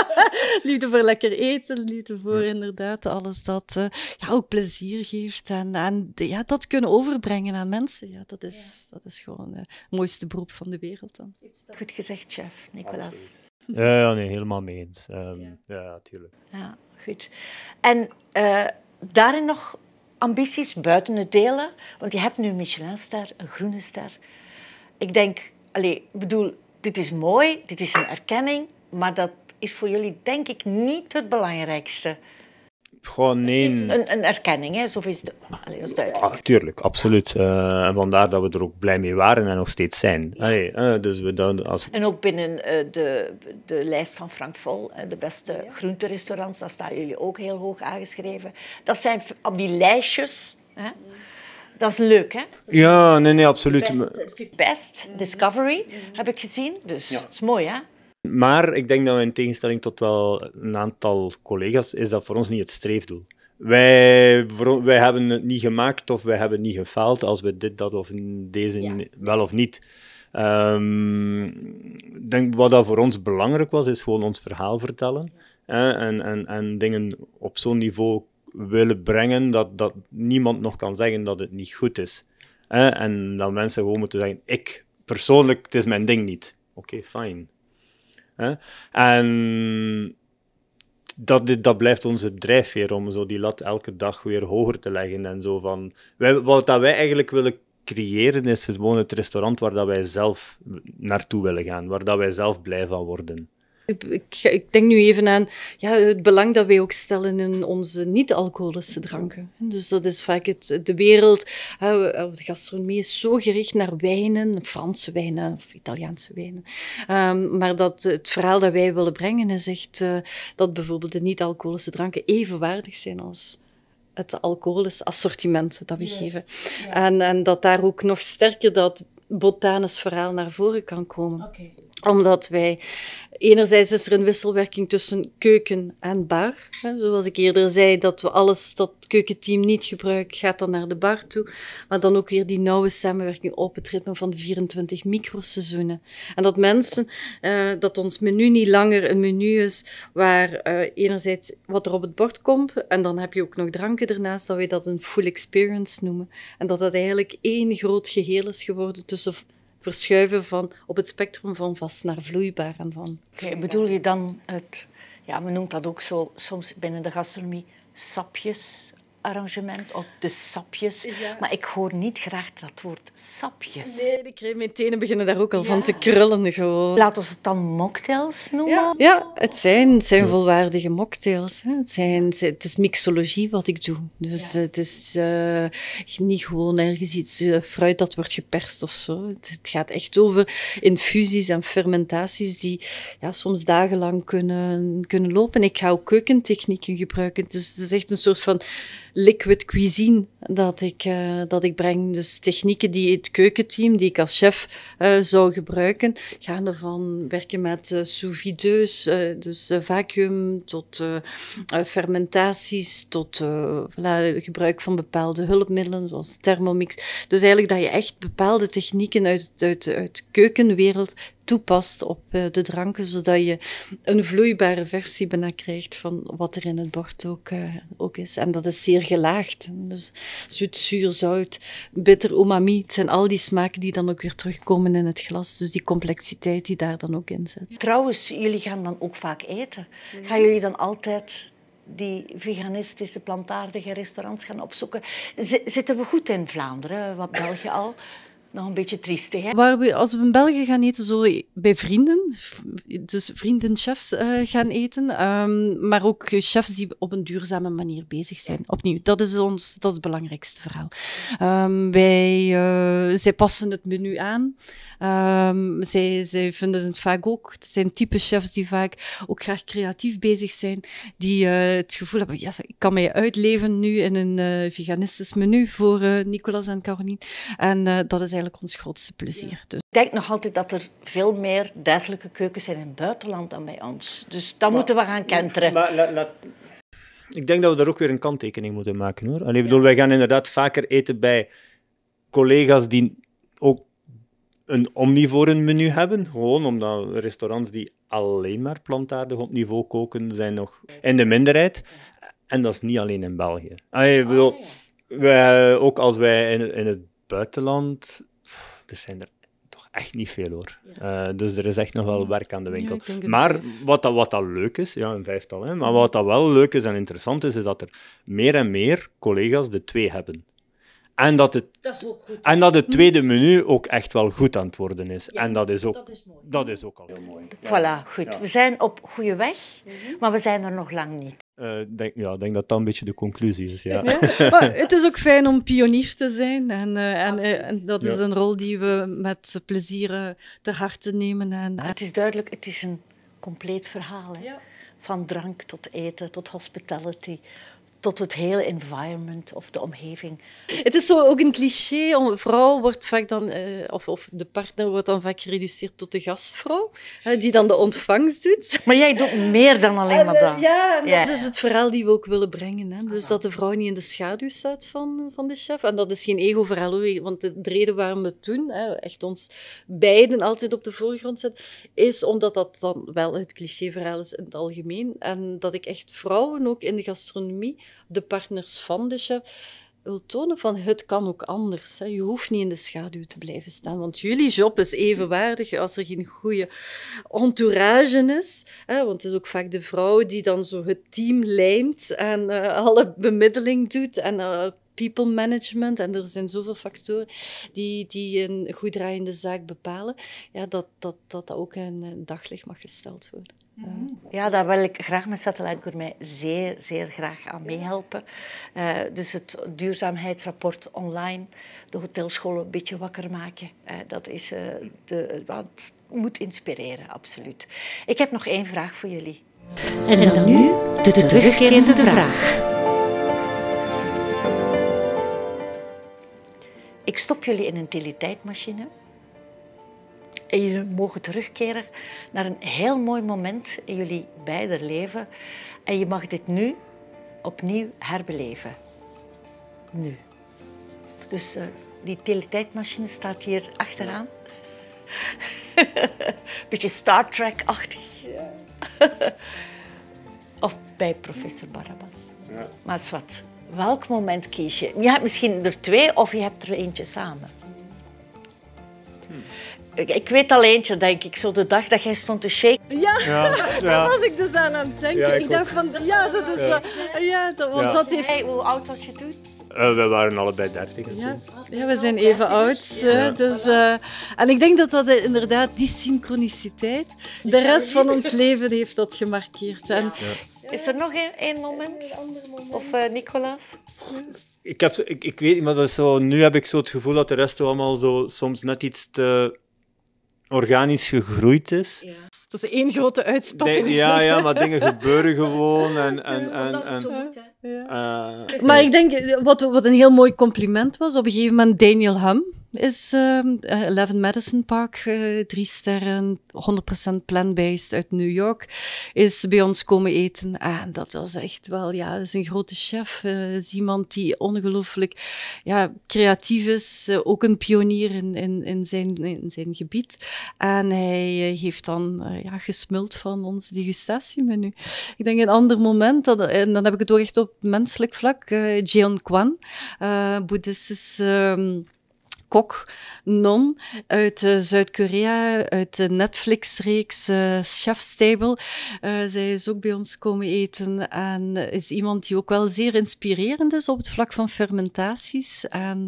liefde voor lekker eten, liefde voor inderdaad alles dat eh, ja, ook plezier geeft. En, en ja, dat kunnen overbrengen aan mensen. Ja, dat, is, dat is gewoon het mooiste beroep van de wereld. Dan. Goed gezegd, chef Nicolas. Ja, ja nee, helemaal mee eens. Ehm, ja, natuurlijk. Ja, goed. En... daarin nog ambities buiten het delen? Want je hebt nu een Michelinster, een groene ster. Ik denk, ik bedoel, dit is mooi, dit is een erkenning, maar dat is voor jullie denk ik niet het belangrijkste. Gewoon Een, een, erkenning, hè? Zoveel is, is, duidelijk. Ah, tuurlijk, absoluut. Eh, en vandaar dat we er ook blij mee waren en nog steeds zijn. Eh, dus we dan als... En ook binnen eh, de, de lijst van Frank Vol, de beste ja. groenterestaurants, daar staan jullie ook heel hoog aangeschreven. Dat zijn op die lijstjes. Dat is leuk, hè? ja, nee, nee, absoluut. Best, best mhm. Discovery mhm. heb ik gezien. Dus dat is mooi, hè? Maar ik denk dat in tegenstelling tot wel een aantal collega's, is dat voor ons niet het streefdoel. Wij, wij hebben het niet gemaakt of wij hebben niet gefaald als we dit, dat of deze wel of niet. Um, denk, wat dat voor ons belangrijk was, is gewoon ons verhaal vertellen. Hè, en, en, en dingen op zo'n niveau willen brengen dat, dat niemand nog kan zeggen dat het niet goed is. Hè, en dat mensen gewoon moeten zeggen, ik persoonlijk, het is mijn ding niet. Oké, okay, fijn. En dat, dat blijft onze drijfveer om zo die lat elke dag weer hoger te leggen. En zo van, wij, wat dat wij eigenlijk willen creëren is gewoon het restaurant waar dat wij zelf naartoe willen gaan, waar dat wij zelf blij van worden. Ik, ik, denk nu even aan ja, het belang dat wij ook stellen in onze niet-alcoholische dranken. Dus dat is vaak het, de wereld, eh, de gastronomie is zo gericht naar wijnen, Franse wijnen of Italiaanse wijnen. Ehm, maar dat het verhaal dat wij willen brengen is echt eh, dat bijvoorbeeld de niet-alcoholische dranken evenwaardig zijn als het alcoholische assortiment dat we geven. En, en dat daar ook nog sterker dat botanisch verhaal naar voren kan komen omdat wij enerzijds is er een wisselwerking tussen keuken en bar. Zoals ik eerder zei, dat we alles dat keukenteam niet gebruikt, gaat dan naar de bar toe. Maar dan ook weer die nauwe samenwerking op het ritme van 24 microseizoenen. En dat mensen, eh, dat ons menu niet langer een menu is waar eh, enerzijds wat er op het bord komt en dan heb je ook nog dranken ernaast, dat wij dat een full experience noemen. En dat dat eigenlijk één groot geheel is geworden tussen verschuiven van, op het spectrum van vast naar vloeibaar. En van bedoel je dan het, ja, men noemt dat ook zo soms binnen de gastronomie, sapjes, arrangement of de sapjes. Maar ik hoor niet graag dat woord sapjes. Nee, de mijn tenen beginnen daar ook al van te krullen gewoon. Laten we het dan mocktails noemen. Ja, het, zijn, zijn volwaardige mocktails. Hè. Het, zijn, het is mixologie wat ik doe. Dus het is eh, niet gewoon ergens iets eh, fruit dat wordt geperst of zo. Het, het, gaat echt over infusies en fermentaties die ja, soms dagenlang kunnen, kunnen lopen. Ik ga ook keukentechnieken gebruiken. Dus het is echt een soort van liquid cuisine dat ik, eh, dat ik breng. Dus technieken die het keukenteam, die ik als chef eh, zou gebruiken, gaan ervan werken met eh, sous videus, dus vacuum tot fermentaties, tot gebruik van bepaalde hulpmiddelen zoals thermomix. Dus eigenlijk dat je echt bepaalde technieken uit, uit, uit de keukenwereld toepast op eh, de dranken, zodat je een vloeibare versie bijna krijgt van wat er in het bord ook, eh, ook is. En dat is zeer gelaagd. Dus zoet, zuur, zout, bitter, umami, het zijn al die smaken die dan ook weer terugkomen in het glas. Dus die complexiteit die daar dan ook in zit. Trouwens, jullie gaan dan ook vaak eten. Gaan jullie dan altijd die veganistische, plantaardige restaurants gaan opzoeken. zitten we goed in Vlaanderen, wat België al? nog een beetje triestig. Hè? Waar we, als we in België gaan eten, zo bij vrienden, dus vriendenchefs uh, gaan eten, ehm, maar ook chefs die op een duurzame manier bezig zijn. Opnieuw, dat is, ons, dat is het belangrijkste verhaal. Ehm, wij, eh, zij passen het menu aan. Ehm, zij, vinden het vaak ook. Het zijn type chefs die vaak ook graag creatief bezig zijn, die eh, het gevoel hebben, ja, ik kan mij uitleven nu in een eh, veganistisch menu voor eh, Nicolas en Caroline. En dat is eigenlijk ons grootste plezier. Dus. Ik denk nog altijd dat er veel meer dergelijke keukens zijn in het buitenland dan bij ons. Dus dat moeten we gaan kenteren. Maar, ik denk dat we daar ook weer een kanttekening moeten maken hoor. Allee, bedoel, wij gaan inderdaad vaker eten bij collega's die ook een menu hebben. Gewoon omdat restaurants die alleen maar plantaardig op niveau koken, zijn nog in de minderheid. En dat is niet alleen in België. Ah, bedoel, ah, wij, ook als wij in, in het buitenland... Er zijn er toch echt niet veel, hoor. Eh, dus er is echt nog wel werk aan de winkel. maar wat dat, wat dat leuk is, ja, een vijftal, hè, maar wat dat wel leuk is en interessant is, is dat er meer en meer collega's de twee hebben. En dat het, En dat het tweede menu ook echt wel goed aan het worden is. en dat is ook, dat is, mooi. ook al heel mooi. Voilà, goed. We zijn op goede weg, mhm. maar we zijn er nog lang niet. Eh, denk, ja, ik denk dat dat een beetje de conclusie is. Ja. Maar het is ook fijn om pionier te zijn. En, eh, en, eh, en dat is een rol die we met plezier te harte nemen. En, Het is duidelijk, het is een compleet verhaal. Hè? Van drank tot eten, tot hospitality, tot het hele environment of de omgeving. Het is zo ook een cliché. Een vrouw wordt vaak dan, eh, of, of, de partner wordt dan vaak gereduceerd tot de gastvrouw, die dan de ontvangst doet. Maar jij doet meer dan alleen maar eh, dat. Ja, dat is het verhaal die we ook willen brengen. Hè? Dus ah. dat de vrouw niet in de schaduw staat van, van de chef. En dat is geen ego-verhaal, want de reden waarom we het doen, hè, echt ons beiden altijd op de voorgrond zetten, is omdat dat dan wel het cliché-verhaal is in het algemeen. En dat ik echt vrouwen ook in de gastronomie de partners van de chef, wil tonen van het kan ook anders. Hè. Je hoeft niet in de schaduw te blijven staan, want jullie job is evenwaardig als er geen goede entourage is. Hè, want het is ook vaak de vrouw die dan zo het team lijmt en eh, alle bemiddeling doet en eh, people management. En er zijn zoveel factoren die, die een goed draaiende zaak bepalen, ja, dat, dat, dat dat ook in eh, daglicht mag gesteld worden. Mhm. Ja, daar wil ik graag met Satellite mij zeer, zeer graag aan meehelpen. Uh, dus het duurzaamheidsrapport online, de hotelscholen een beetje wakker maken. Eh, dat is, uh, de, wat moet inspireren, absoluut. Ik heb nog één vraag voor jullie. En dan nu de, terugkerende vraag. Ik stop jullie in een teletijdmachine. En jullie mogen terugkeren naar een heel mooi moment in jullie beide leven. En je mag dit nu opnieuw herbeleven. Nu. Dus eh, die teletijdmachine staat hier achteraan. Ja. Beetje Star Trek-achtig. Ja. of bij professor Barabbas. Ja. Maar wat, welk moment kies je? Je hebt misschien er twee of je hebt er eentje samen. Ik, weet al eentje, denk ik. Zo de dag dat jij stond te shaken. Ja, ja, daar was ik dus aan aan het denken. ik, dacht van, ja, dat is... Ja, ja dat, want dat heeft... hoe oud was je toen? Eh, we waren allebei dertig. Ja. ja. we zijn even oud. Eh, dus, eh, en ik denk dat dat inderdaad die synchroniciteit de rest van ons leven heeft dat gemarkeerd. En... Is er nog één moment? Of Nicolaas? ik, heb, ik, ik weet niet, maar dat is zo, nu heb ik zo het gevoel dat de rest allemaal zo soms net iets te organisch gegroeid is. Ja. Dat is één grote uitspatting. Nee, ja, ja, maar dingen gebeuren gewoon. En, en, en, en, ja. uh, maar ik denk, wat, wat een heel mooi compliment was, op een gegeven moment Daniel Ham is uh, Eleven Madison Park, uh, drie sterren, 100% plant-based uit New York, is bij ons komen eten. En ah, dat was echt wel, ja, is een grote chef. Eh, is iemand die ongelooflijk ja, creatief is, ook een pionier in, in, in, zijn, in zijn gebied. En hij heeft dan ja, gesmuld van ons degustatiemenu. Ik denk een ander moment, dat, en dan heb ik het ook echt op menselijk vlak, Jeon Kwan, boeddhistisch... Ehm, kok, non, uit eh, Zuid-Korea, uit de Netflix-reeks uh, Chef's Table. Eh, zij is ook bij ons komen eten en is iemand die ook wel zeer inspirerend is op het vlak van fermentaties en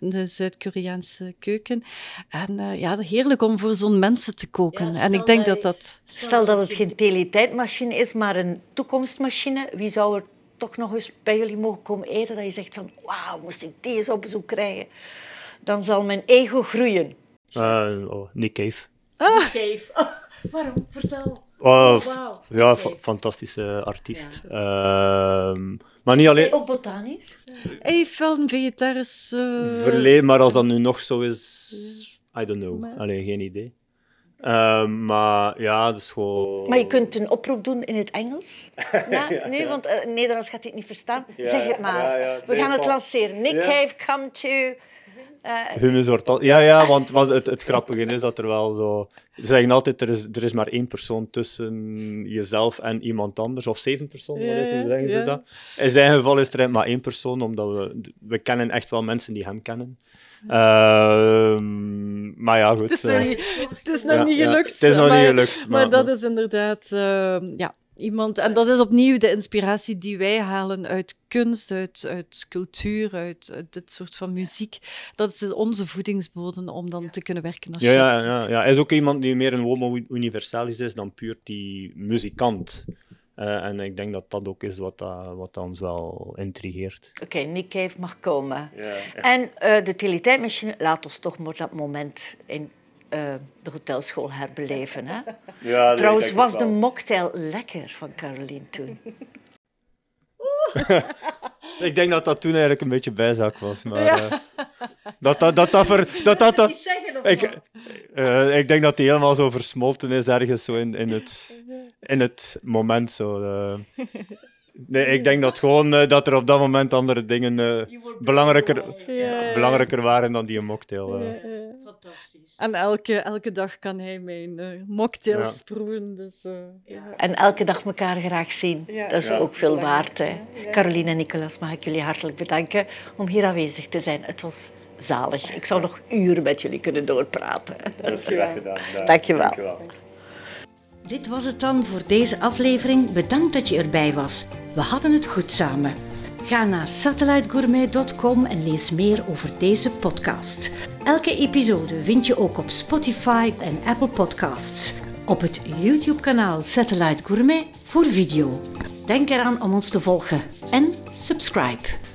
de Zuid-Koreaanse keuken. En ja, heerlijk om voor zo'n mensen te koken. en ik denk dat dat... Stel dat het geen teletijdmachine is, maar een toekomstmachine, wie zou er toch nog eens bij jullie mogen komen eten, dat je zegt van, wauw, moest ik deze op bezoek krijgen? dan zal mijn ego groeien. Eh, oh, Nick Cave. Ah. Cave. Oh, waarom? Vertel. Oh, oh wow. Ja, fantastische artiest. Ja. Ehm, maar niet alleen... Ook botanisch? Even heeft wel een vegetarisch... Eh, Verleden, maar als dat nu nog zo is... I don't know. Alleen geen idee. Ehm, maar ja, dus gewoon... Maar je kunt een oproep doen in het Engels. ja, nu, want eh, Nederlands gaat het niet verstaan. zeg het maar. We gaan het lanceren. Nick Cave, come to... Eh, ja, ja, want, het, het, grappige is dat er wel zo... Ze zeggen altijd, er is, er is maar één persoon tussen jezelf en iemand anders, of zeven personen, ja, iets. zeggen ze dat? In zijn geval is er maar één persoon, omdat we... We kennen echt wel mensen die hem kennen. Ehm, maar ja, goed. Het is nog eh, niet, gelukt. Het is nog niet gelukt. Maar, dat is inderdaad... Ehm, ja, iemand, en dat is opnieuw de inspiratie die wij halen uit kunst, uit, cultuur, uit, dit soort van muziek. Dat is dus onze voedingsbodem om dan te kunnen werken als ja, ja, ja, Hij is ook iemand die meer een homo universalis is dan puur die muzikant. Eh, en ik denk dat dat ook is wat, eh, wat ons wel intrigeert. Oké, okay, Nick heeft mag komen. Ja, En uh, de teletijdmachine laat ons toch maar dat moment in uh, de hotelschool herbeleven. Hè? Ja, nee, Trouwens was de mocktail lekker van Caroline toen. Oeh. ik denk dat dat toen eigenlijk een beetje bijzak was. Maar, ja. uh, dat, dat, dat, dat, ver, dat, dat, dat zeggen, ik, uh, ik denk dat die helemaal zo versmolten is ergens zo in, in, het, in het moment. Zo, uh. Nee, ik denk dat gewoon dat er op dat moment andere dingen belangrijker, yeah. belangrijker waren dan die mocktail. Yeah. En elke, elke dag kan hij mijn uh, mocktails proeven. Dus, eh, ja. En elke dag elkaar graag zien. Dat is ook veel waard. Hè. Caroline en Nicolas, mag ik jullie hartelijk bedanken om hier aanwezig te zijn. Het was zalig. Ik zou nog uren met jullie kunnen doorpraten. Dank je wel. Dank je wel. Dit was het dan voor deze aflevering. Bedankt dat je erbij was. We hadden het goed samen. Ga naar satellitegourmet.com en lees meer over deze podcast. Elke episode vind je ook op Spotify en Apple Podcasts. Op het YouTube-kanaal Satellite Gourmet voor video. Denk eraan om ons te volgen en subscribe.